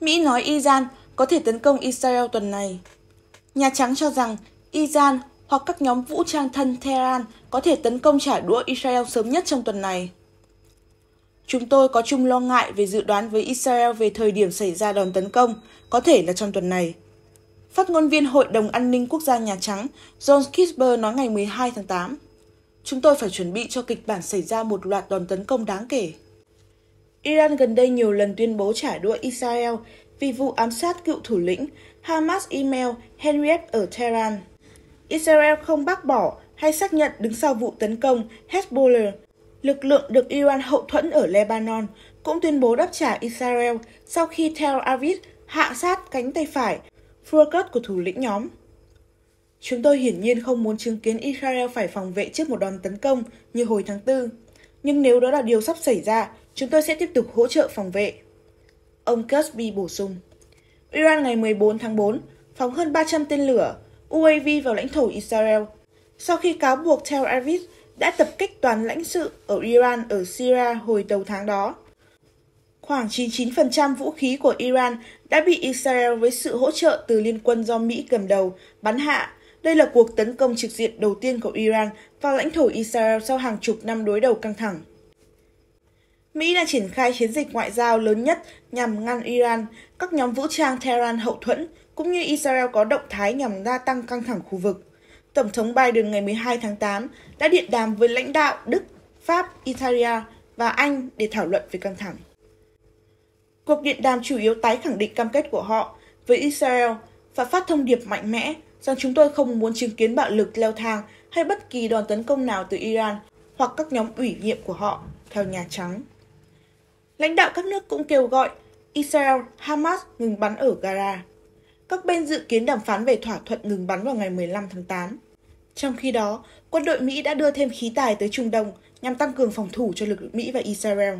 Mỹ nói Iran có thể tấn công Israel tuần này. Nhà Trắng cho rằng Iran hoặc các nhóm vũ trang thân Tehran có thể tấn công trả đũa Israel sớm nhất trong tuần này. Chúng tôi có chung lo ngại về dự đoán với Israel về thời điểm xảy ra đòn tấn công, có thể là trong tuần này. Phát ngôn viên Hội đồng An ninh Quốc gia Nhà Trắng John Kisber nói ngày 12 tháng 8. Chúng tôi phải chuẩn bị cho kịch bản xảy ra một loạt đòn tấn công đáng kể. Iran gần đây nhiều lần tuyên bố trả đũa Israel vì vụ ám sát cựu thủ lĩnh Hamas email Henriette ở Tehran. Israel không bác bỏ hay xác nhận đứng sau vụ tấn công Hezbollah, lực lượng được Iran hậu thuẫn ở Lebanon, cũng tuyên bố đáp trả Israel sau khi Tel Aviv hạ sát cánh tay phải, Furqat của thủ lĩnh nhóm. Chúng tôi hiển nhiên không muốn chứng kiến Israel phải phòng vệ trước một đòn tấn công như hồi tháng 4. Nhưng nếu đó là điều sắp xảy ra, Chúng tôi sẽ tiếp tục hỗ trợ phòng vệ. Ông Kirby bổ sung. Iran ngày 14 tháng 4 phóng hơn 300 tên lửa UAV vào lãnh thổ Israel sau khi cáo buộc Tel Aviv đã tập kích toàn lãnh sự ở Iran ở Syria hồi đầu tháng đó. Khoảng 99% vũ khí của Iran đã bị Israel với sự hỗ trợ từ liên quân do Mỹ cầm đầu bắn hạ. Đây là cuộc tấn công trực diện đầu tiên của Iran vào lãnh thổ Israel sau hàng chục năm đối đầu căng thẳng. Mỹ đã triển khai chiến dịch ngoại giao lớn nhất nhằm ngăn Iran, các nhóm vũ trang Tehran hậu thuẫn, cũng như Israel có động thái nhằm gia tăng căng thẳng khu vực. Tổng thống Biden ngày 12 tháng 8 đã điện đàm với lãnh đạo Đức, Pháp, Italia và Anh để thảo luận về căng thẳng. Cuộc điện đàm chủ yếu tái khẳng định cam kết của họ với Israel và phát thông điệp mạnh mẽ rằng chúng tôi không muốn chứng kiến bạo lực leo thang hay bất kỳ đòn tấn công nào từ Iran hoặc các nhóm ủy nhiệm của họ, theo Nhà Trắng. Lãnh đạo các nước cũng kêu gọi Israel, Hamas ngừng bắn ở Gaza. Các bên dự kiến đàm phán về thỏa thuận ngừng bắn vào ngày 15 tháng 8. Trong khi đó, quân đội Mỹ đã đưa thêm khí tài tới Trung Đông nhằm tăng cường phòng thủ cho lực lượng Mỹ và Israel.